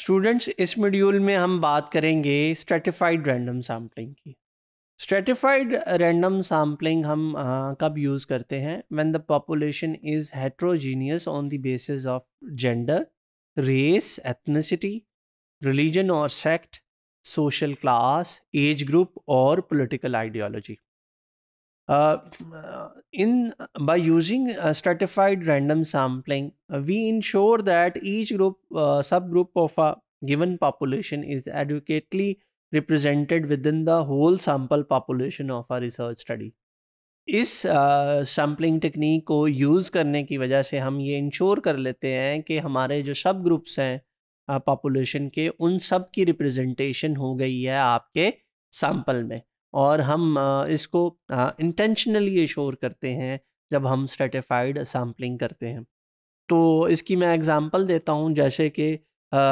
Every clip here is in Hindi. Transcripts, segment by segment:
स्टूडेंट्स इस मॉड्यूल में हम बात करेंगे स्ट्रेटिफाइड रैंडम सैम्पलिंग की स्ट्रेटिफाइड रैंडम सैम्पलिंग हम आ, कब यूज़ करते हैं when the population is heterogeneous on the basis of gender race ethnicity religion और sect social class age group और political ideology Uh, in by using a stratified random sampling, we ensure that each group uh, subgroup of a given population is adequately represented within the whole sample population of a research study. इस सैम्पलिंग टेक्निक को यूज़ करने की वजह से हम ये इंश्योर कर लेते हैं कि हमारे जो सब ग्रुप्स हैं पॉपुलेशन के उन सब की रिप्रेजेंटेशन हो गई है आपके सैम्पल में और हम इसको इंटेंशनली एश्योर करते हैं जब हम स्ट्रेटिफाइड सैम्पलिंग करते हैं तो इसकी मैं एग्ज़ाम्पल देता हूँ जैसे कि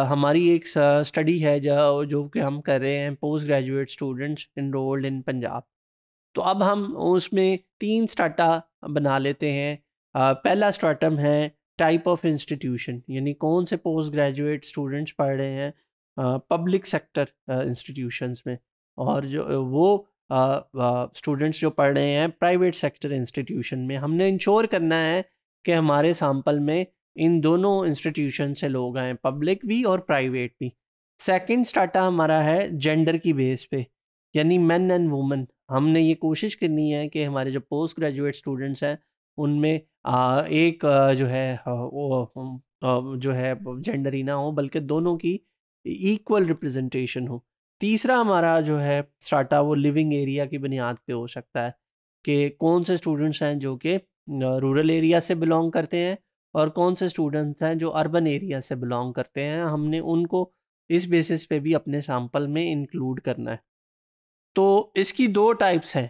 हमारी एक स्टडी है जो जो कि हम कर रहे हैं post graduate students enrolled in Punjab तो अब हम उसमें तीन स्टाटा बना लेते हैं पहला स्टाटम है टाइप ऑफ इंस्टीट्यूशन यानी कौन से पोस्ट ग्रेजुएट स्टूडेंट्स पढ़ रहे हैं पब्लिक सेक्टर इंस्टीट्यूशंस में और जो वो स्टूडेंट्स जो पढ़ रहे हैं प्राइवेट सेक्टर इंस्टीट्यूशन में हमने इंश्योर करना है कि हमारे सैम्पल में इन दोनों इंस्टीट्यूशन से लोग आएँ पब्लिक भी और प्राइवेट भी सेकंड स्टाटा हमारा है जेंडर की बेस पे यानी मेन एंड वुमेन हमने ये कोशिश करनी है कि हमारे जो पोस्ट ग्रेजुएट स्टूडेंट्स हैं उनमें एक जो है वो जो है जेंडर ही ना हो बल्कि दोनों की इक्वल रिप्रेजेंटेशन हो तीसरा हमारा जो है स्टाटा वो लिविंग एरिया की बुनियाद पे हो सकता है कि कौन से स्टूडेंट्स हैं जो कि रूरल एरिया से बिलोंग करते हैं और कौन से स्टूडेंट्स हैं जो अर्बन एरिया से बिलोंग करते हैं हमने उनको इस बेसिस पे भी अपने सैम्पल में इंक्लूड करना है तो इसकी दो टाइप्स हैं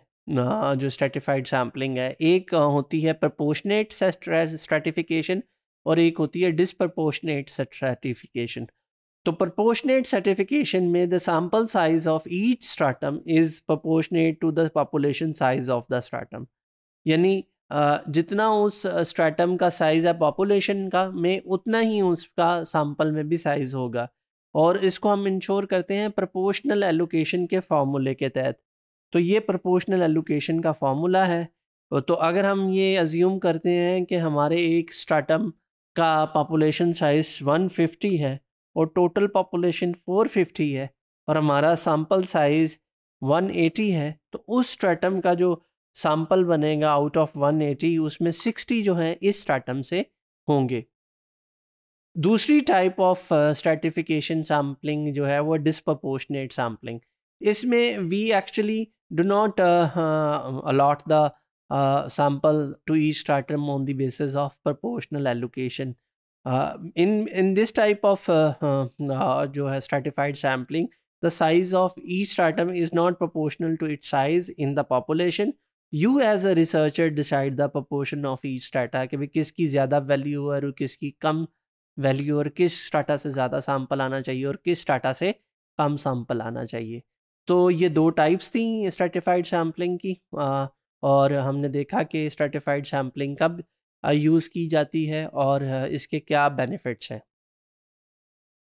जो स्ट्रेटिफाइड सैम्पलिंग है एक होती है प्रपोशनेट स्ट्रेटिफिकेशन और एक होती है डिसप्रपोशनेट स्ट्रेटिफिकेशन तो प्रपोर्शनेट सर्टिफिकेशन में the sample size of each stratum is proportionate to the population size of the stratum यानी जितना उस स्ट्राटम का साइज़ है पॉपुलेशन का में उतना ही उसका सैम्पल में भी साइज़ होगा और इसको हम इंश्योर करते हैं प्रपोर्शनल एलोकेशन के फार्मूले के तहत तो ये प्रपोर्शनल एलोकेशन का फार्मूला है तो अगर हम ये अज्यूम करते हैं कि हमारे एक स्ट्राटम का पॉपुलेशन साइज़ 150 है और टोटल पॉपुलेशन 450 है और हमारा सैम्पल साइज़ 180 है तो उस स्ट्रेटम का जो सैम्पल बनेगा आउट ऑफ 180 उसमें 60 जो है इस स्ट्रेटम से होंगे दूसरी टाइप ऑफ स्ट्रेटिफिकेशन सैम्पलिंग जो है वो डिस्प्रपोर्शनेट सैम्पलिंग इसमें we actually do not allot the sample to each stratum on the basis of proportional allocation in in this type of जो है stratified sampling the size of each stratum is not proportional to it size in the population you as a researcher decide the proportion of each strata कि भाई किसकी ज़्यादा वैल्यू है और किसकी कम वैल्यू और किस स्टाटा से ज़्यादा सैम्पल आना चाहिए और किस स्टाटा से कम सैम्पल आना चाहिए तो ये दो टाइप्स थी स्टर्टिफाइड सैम्पलिंग की आ, uh, और हमने देखा कि स्टर्टिफाइड सैम्पलिंग कब यूज़ की जाती है और इसके क्या बेनिफिट्स हैं